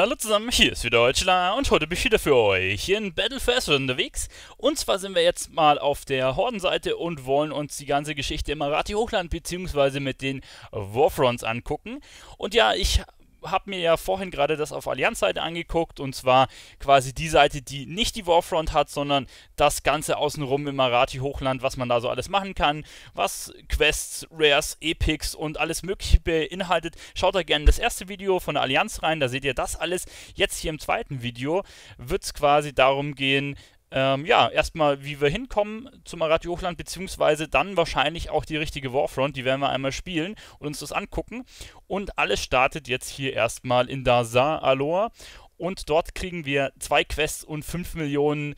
hallo zusammen, hier ist wieder Deutschla und heute bin ich wieder für euch in Battlefest unterwegs. Und zwar sind wir jetzt mal auf der Hordenseite und wollen uns die ganze Geschichte im Arati hochland bzw. mit den Warfronts angucken. Und ja, ich habe mir ja vorhin gerade das auf Allianz-Seite angeguckt und zwar quasi die Seite, die nicht die Warfront hat, sondern das Ganze außenrum im Marathi-Hochland, was man da so alles machen kann, was Quests, Rares, Epics und alles Mögliche beinhaltet. Schaut da gerne das erste Video von der Allianz rein, da seht ihr das alles. Jetzt hier im zweiten Video wird es quasi darum gehen, ähm, ja, erstmal, wie wir hinkommen zum Aradio Hochland, beziehungsweise dann wahrscheinlich auch die richtige Warfront, die werden wir einmal spielen und uns das angucken. Und alles startet jetzt hier erstmal in Dazar Aloha und dort kriegen wir zwei Quests und 5 Millionen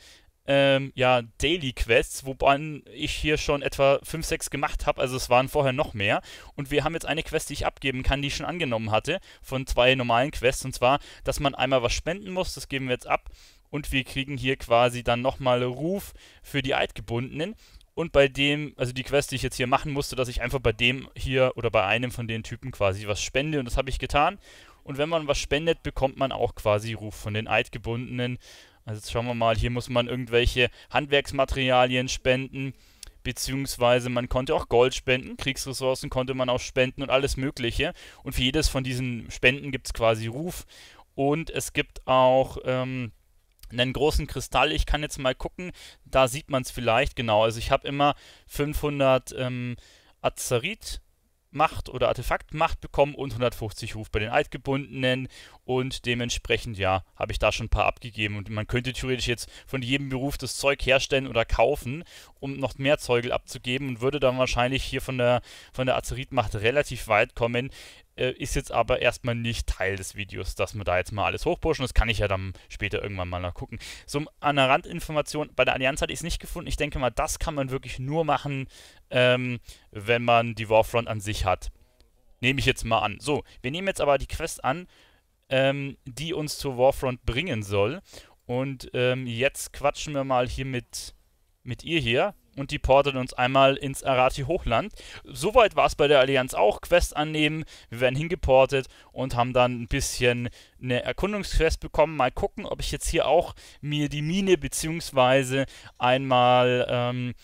ähm, ja, Daily Quests, wobei ich hier schon etwa 5, 6 gemacht habe, also es waren vorher noch mehr. Und wir haben jetzt eine Quest, die ich abgeben kann, die ich schon angenommen hatte, von zwei normalen Quests, und zwar, dass man einmal was spenden muss, das geben wir jetzt ab und wir kriegen hier quasi dann nochmal Ruf für die Eidgebundenen. Und bei dem, also die Quest, die ich jetzt hier machen musste, dass ich einfach bei dem hier oder bei einem von den Typen quasi was spende und das habe ich getan. Und wenn man was spendet, bekommt man auch quasi Ruf von den Eidgebundenen. Also jetzt schauen wir mal, hier muss man irgendwelche Handwerksmaterialien spenden, beziehungsweise man konnte auch Gold spenden, Kriegsressourcen konnte man auch spenden und alles Mögliche. Und für jedes von diesen Spenden gibt es quasi Ruf. Und es gibt auch... Ähm, einen großen Kristall. Ich kann jetzt mal gucken, da sieht man es vielleicht genau. Also ich habe immer 500 ähm, Azarit Macht oder Artefakt Macht bekommen und 150 Ruf bei den Altgebundenen und dementsprechend, ja, habe ich da schon ein paar abgegeben und man könnte theoretisch jetzt von jedem Beruf das Zeug herstellen oder kaufen, um noch mehr Zeugel abzugeben und würde dann wahrscheinlich hier von der, von der Azeritmacht relativ weit kommen äh, ist jetzt aber erstmal nicht Teil des Videos, dass wir da jetzt mal alles hochpushen. Das kann ich ja dann später irgendwann mal nachgucken. So eine Randinformation, bei der Allianz hatte ich es nicht gefunden. Ich denke mal, das kann man wirklich nur machen, ähm, wenn man die Warfront an sich hat. Nehme ich jetzt mal an. So, wir nehmen jetzt aber die Quest an, ähm, die uns zur Warfront bringen soll. Und ähm, jetzt quatschen wir mal hier mit, mit ihr hier und die portet uns einmal ins Arati-Hochland. Soweit war es bei der Allianz auch. Quest annehmen, wir werden hingeportet und haben dann ein bisschen eine Erkundungsquest bekommen. Mal gucken, ob ich jetzt hier auch mir die Mine beziehungsweise einmal... Ähm,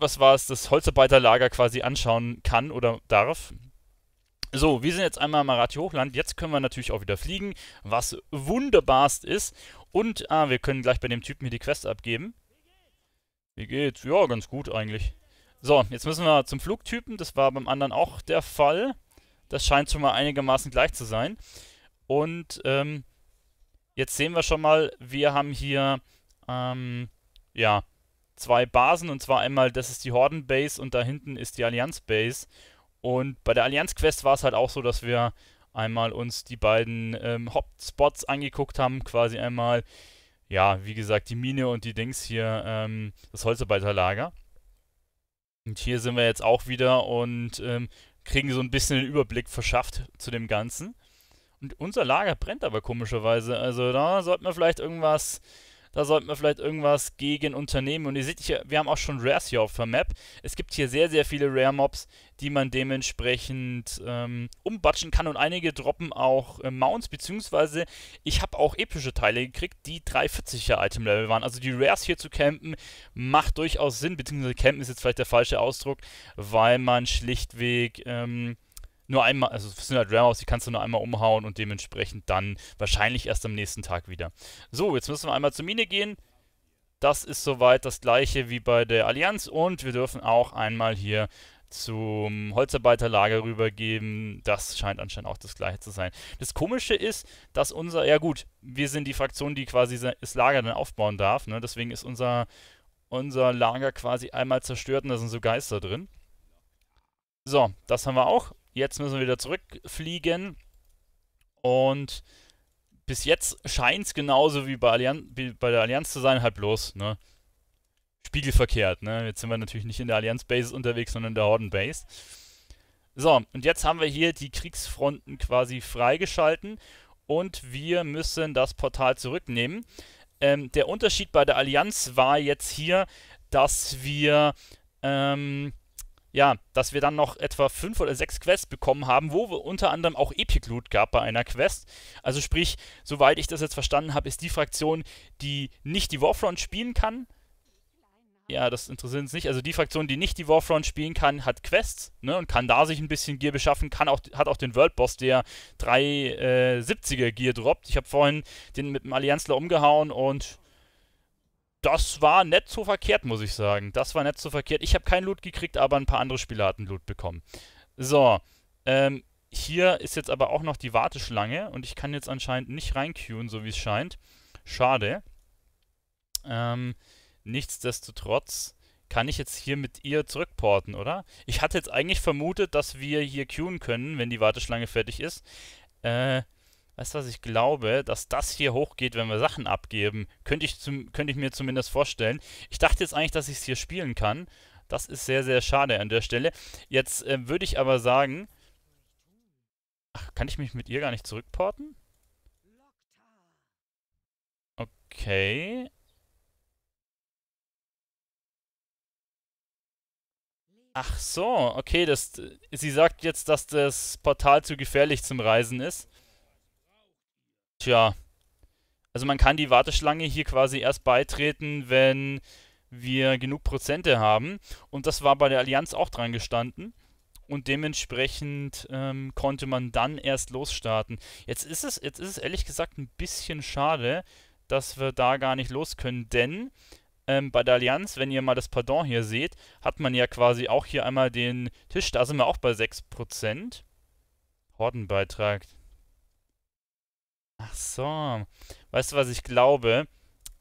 was war es, das Holzarbeiterlager quasi anschauen kann oder darf. So, wir sind jetzt einmal im arati hochland Jetzt können wir natürlich auch wieder fliegen, was wunderbarst ist. Und ah, wir können gleich bei dem Typen hier die Quest abgeben. Wie geht's? Ja, ganz gut eigentlich. So, jetzt müssen wir zum Flugtypen. Das war beim anderen auch der Fall. Das scheint schon mal einigermaßen gleich zu sein. Und ähm, jetzt sehen wir schon mal, wir haben hier ähm, ja, zwei Basen. Und zwar einmal, das ist die Horden-Base und da hinten ist die Allianz-Base. Und bei der Allianz-Quest war es halt auch so, dass wir einmal uns die beiden ähm, Hauptspots angeguckt haben. Quasi einmal ja, wie gesagt, die Mine und die Dings hier, ähm, das Holzarbeiterlager. Und hier sind wir jetzt auch wieder und ähm, kriegen so ein bisschen den Überblick verschafft zu dem Ganzen. Und unser Lager brennt aber komischerweise. Also da sollten wir vielleicht irgendwas da sollten wir vielleicht irgendwas gegen unternehmen. Und ihr seht hier, wir haben auch schon Rares hier auf der Map. Es gibt hier sehr, sehr viele Rare-Mobs, die man dementsprechend ähm, umbatschen kann. Und einige droppen auch äh, Mounts, beziehungsweise ich habe auch epische Teile gekriegt, die 340er Item-Level waren. Also die Rares hier zu campen macht durchaus Sinn, beziehungsweise campen ist jetzt vielleicht der falsche Ausdruck, weil man schlichtweg... Ähm, nur einmal, also es sind halt Ramhaus, die kannst du nur einmal umhauen und dementsprechend dann wahrscheinlich erst am nächsten Tag wieder. So, jetzt müssen wir einmal zur Mine gehen. Das ist soweit das gleiche wie bei der Allianz und wir dürfen auch einmal hier zum Holzarbeiterlager rübergeben. Das scheint anscheinend auch das gleiche zu sein. Das Komische ist, dass unser, ja gut, wir sind die Fraktion, die quasi das Lager dann aufbauen darf. Ne? Deswegen ist unser, unser Lager quasi einmal zerstört und da sind so Geister drin. So, das haben wir auch. Jetzt müssen wir wieder zurückfliegen. Und bis jetzt scheint es genauso wie bei, Allianz, wie bei, der Allianz zu sein, halt bloß, ne? Spiegelverkehrt, ne? Jetzt sind wir natürlich nicht in der Allianz-Base unterwegs, sondern in der Horden-Base. So, und jetzt haben wir hier die Kriegsfronten quasi freigeschalten und wir müssen das Portal zurücknehmen. Ähm, der Unterschied bei der Allianz war jetzt hier, dass wir ähm, ja, dass wir dann noch etwa fünf oder sechs Quests bekommen haben, wo wir unter anderem auch Epic Loot gab bei einer Quest. Also sprich, soweit ich das jetzt verstanden habe, ist die Fraktion, die nicht die Warfront spielen kann. Ja, das interessiert uns nicht. Also die Fraktion, die nicht die Warfront spielen kann, hat Quests ne, und kann da sich ein bisschen Gear beschaffen, kann auch, hat auch den World Boss, der 370er äh, Gear droppt. Ich habe vorhin den mit dem Allianzler umgehauen und das war nicht so verkehrt, muss ich sagen. Das war nicht so verkehrt. Ich habe keinen Loot gekriegt, aber ein paar andere Spieler hatten Loot bekommen. So, ähm, hier ist jetzt aber auch noch die Warteschlange und ich kann jetzt anscheinend nicht reinqueuen, so wie es scheint. Schade. Ähm, nichtsdestotrotz kann ich jetzt hier mit ihr zurückporten, oder? Ich hatte jetzt eigentlich vermutet, dass wir hier queuen können, wenn die Warteschlange fertig ist. Äh, Weißt du, was ich glaube? Dass das hier hochgeht, wenn wir Sachen abgeben. Könnte ich, zum, könnte ich mir zumindest vorstellen. Ich dachte jetzt eigentlich, dass ich es hier spielen kann. Das ist sehr, sehr schade an der Stelle. Jetzt äh, würde ich aber sagen... Ach, kann ich mich mit ihr gar nicht zurückporten? Okay. Ach so, okay, das, sie sagt jetzt, dass das Portal zu gefährlich zum Reisen ist. Tja. Also man kann die Warteschlange hier quasi erst beitreten, wenn wir genug Prozente haben. Und das war bei der Allianz auch dran gestanden. Und dementsprechend ähm, konnte man dann erst losstarten. Jetzt ist, es, jetzt ist es ehrlich gesagt ein bisschen schade, dass wir da gar nicht los können, denn ähm, bei der Allianz, wenn ihr mal das Pardon hier seht, hat man ja quasi auch hier einmal den Tisch. Da sind wir auch bei 6%. Hordenbeitrag. Ach so. Weißt du, was ich glaube?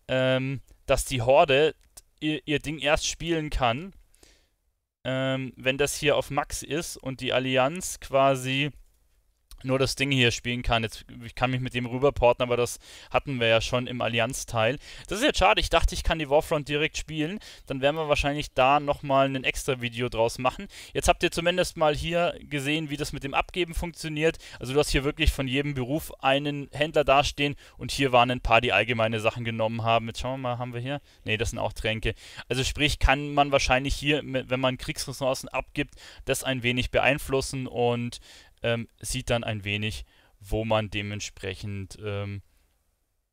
Ähm, dass die Horde ihr, ihr Ding erst spielen kann, ähm, wenn das hier auf Max ist und die Allianz quasi nur das Ding hier spielen kann. Jetzt, ich kann mich mit dem rüberporten, aber das hatten wir ja schon im Allianz-Teil. Das ist jetzt schade. Ich dachte, ich kann die Warfront direkt spielen. Dann werden wir wahrscheinlich da nochmal ein extra Video draus machen. Jetzt habt ihr zumindest mal hier gesehen, wie das mit dem Abgeben funktioniert. Also du hast hier wirklich von jedem Beruf einen Händler dastehen und hier waren ein paar, die allgemeine Sachen genommen haben. Jetzt schauen wir mal, haben wir hier? Ne, das sind auch Tränke. Also sprich, kann man wahrscheinlich hier, wenn man Kriegsressourcen abgibt, das ein wenig beeinflussen und ähm, sieht dann ein wenig, wo man dementsprechend, ähm,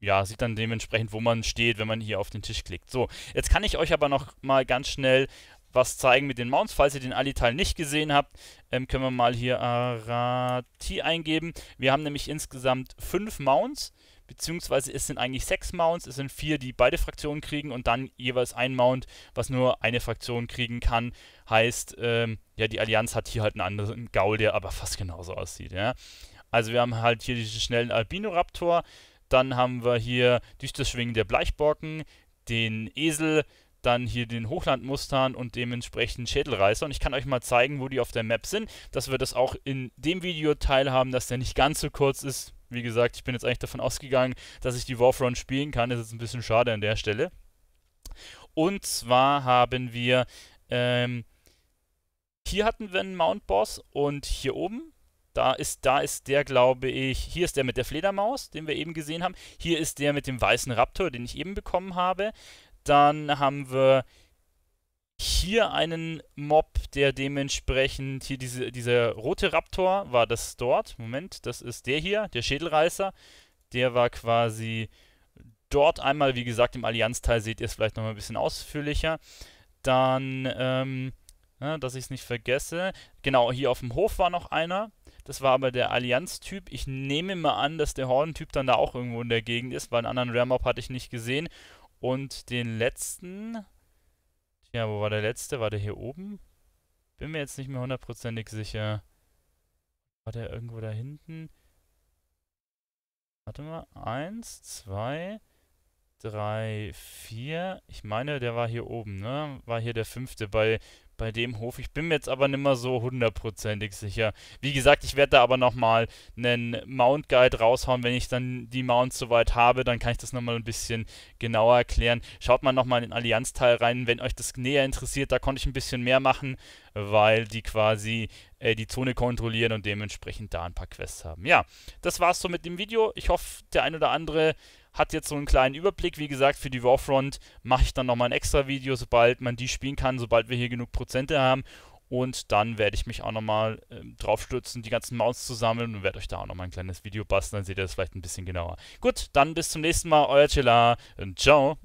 ja, sieht dann dementsprechend, wo man steht, wenn man hier auf den Tisch klickt. So, jetzt kann ich euch aber noch mal ganz schnell was zeigen mit den Mounts. Falls ihr den Ali-Teil nicht gesehen habt, ähm, können wir mal hier Arati eingeben. Wir haben nämlich insgesamt fünf Mounts beziehungsweise es sind eigentlich sechs Mounts, es sind vier, die beide Fraktionen kriegen und dann jeweils ein Mount, was nur eine Fraktion kriegen kann. Heißt, ähm, ja, die Allianz hat hier halt einen anderen Gaul, der aber fast genauso aussieht, ja. Also wir haben halt hier diesen schnellen Albino-Raptor, dann haben wir hier düster Schwingen der Bleichborken, den Esel, dann hier den Hochlandmustern und dementsprechend Schädelreißer. Und ich kann euch mal zeigen, wo die auf der Map sind, dass wir das auch in dem Video teilhaben, dass der nicht ganz so kurz ist, wie gesagt, ich bin jetzt eigentlich davon ausgegangen, dass ich die Warfront spielen kann. Das ist jetzt ein bisschen schade an der Stelle. Und zwar haben wir, ähm, hier hatten wir einen Mount Boss und hier oben, da ist, da ist der, glaube ich, hier ist der mit der Fledermaus, den wir eben gesehen haben. Hier ist der mit dem weißen Raptor, den ich eben bekommen habe. Dann haben wir hier einen Mob, der dementsprechend hier diese, dieser rote Raptor war das dort. Moment, das ist der hier, der Schädelreißer. Der war quasi dort einmal, wie gesagt, im Allianzteil seht ihr es vielleicht nochmal ein bisschen ausführlicher. Dann, ähm, ja, ne, dass ich es nicht vergesse. Genau, hier auf dem Hof war noch einer. Das war aber der Allianz-Typ. Ich nehme mal an, dass der Horden-Typ dann da auch irgendwo in der Gegend ist, weil einen anderen Rare-Mob hatte ich nicht gesehen. Und den letzten, ja, wo war der letzte? War der hier oben? Bin mir jetzt nicht mehr hundertprozentig sicher. War der irgendwo da hinten? Warte mal. Eins, zwei, drei, vier. Ich meine, der war hier oben, ne? War hier der fünfte bei bei dem Hof. Ich bin mir jetzt aber nicht mehr so hundertprozentig sicher. Wie gesagt, ich werde da aber nochmal einen Mount Guide raushauen. Wenn ich dann die Mounts soweit habe, dann kann ich das nochmal ein bisschen genauer erklären. Schaut mal nochmal in den Allianzteil rein, wenn euch das näher interessiert. Da konnte ich ein bisschen mehr machen, weil die quasi äh, die Zone kontrollieren und dementsprechend da ein paar Quests haben. Ja, das war's so mit dem Video. Ich hoffe, der ein oder andere hat jetzt so einen kleinen Überblick. Wie gesagt, für die Warfront mache ich dann nochmal ein extra Video, sobald man die spielen kann, sobald wir hier genug Prozente haben. Und dann werde ich mich auch nochmal äh, drauf stürzen, die ganzen Mounts zu sammeln und werde euch da auch nochmal ein kleines Video basteln. Dann seht ihr das vielleicht ein bisschen genauer. Gut, dann bis zum nächsten Mal. Euer Chilla und ciao.